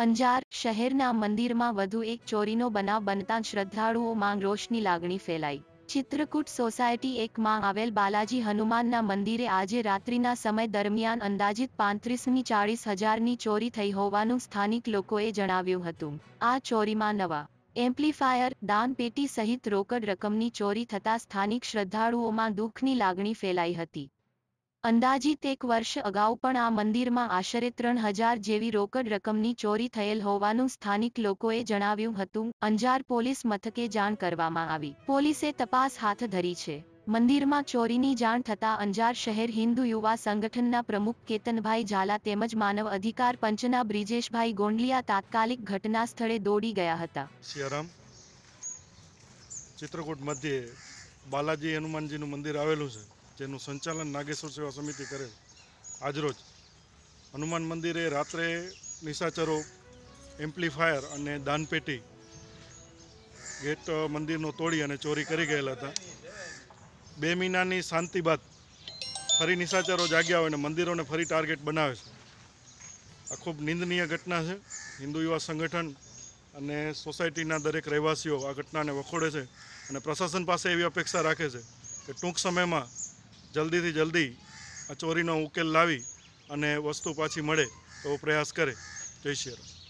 અંજાર શહેરના મંદિરમાં વધુ એક ચોરીનો બનાવ બનતા શ્રદ્ધાળુઓમાં રોષની લાગણી ફેલાઈ ચિત્રકૂટ સોસાયટી એકમાં આવેલ બાલાજી હનુમાનના મંદિરે આજે રાત્રિના સમય દરમિયાન અંદાજિત પાંત્રીસમી ચાળીસ હજારની ચોરી થઈ હોવાનું સ્થાનિક લોકોએ જણાવ્યું હતું આ ચોરીમાં નવા એમ્પ્લીફાયર દાનપેટી સહિત રોકડ રકમની ચોરી થતાં સ્થાનિક શ્રદ્ધાળુઓમાં દુઃખની લાગણી ફેલાઈ હતી અંદાજીત એક વર્ષ અગાઉ પણ આ મંદિરમાં આશરે ત્રણ હજાર જેવી રોકડ રકમની ચોરી થયેલ હોવાનું સ્થાનિક લોકોએ જણાવ્યું હતું અંજાર પોલીસ મથકે જાણ કરવામાં આવી પોલીસે તપાસ હાથ ધરી છે મંદિરમાં ચોરીની જાણ થતા અંજાર શહેર હિન્દુ યુવા સંગઠનના પ્રમુખ કેતનભાઈ ઝાલા તેમજ માનવ અધિકાર પંચના બ્રિજેશભાઈ ગોંડલિયા તાત્કાલિક ઘટના સ્થળે દોડી ગયા હતા ચિત્રકૂટ મધ્યે બાલાજી હનુમાનજીનું મંદિર આવેલું છે જેનું સંચાલન નાગેશ્વર સેવા સમિતિ કરેલ આજરોજ હનુમાન મંદિરે રાત્રે નિશાચરો એમ્પ્લીફાયર અને દાનપેટી ગેટ મંદિરનો તોડી અને ચોરી કરી ગયેલા હતા બે મહિનાની શાંતિ બાદ ફરી નિશાચરો જાગ્યા હોય અને મંદિરોને ફરી ટાર્ગેટ બનાવે છે આ ખૂબ નિંદનીય ઘટના છે હિન્દુ યુવા સંગઠન અને સોસાયટીના દરેક રહેવાસીઓ આ ઘટનાને વખોડે છે અને પ્રશાસન પાસે એવી અપેક્ષા રાખે છે કે ટૂંક સમયમાં જલ્દીથી જલ્દી આ ચોરીનો ઉકેલ લાવી અને વસ્તુ પાછી મળે એવો પ્રયાસ કરે જય શ્રી રામ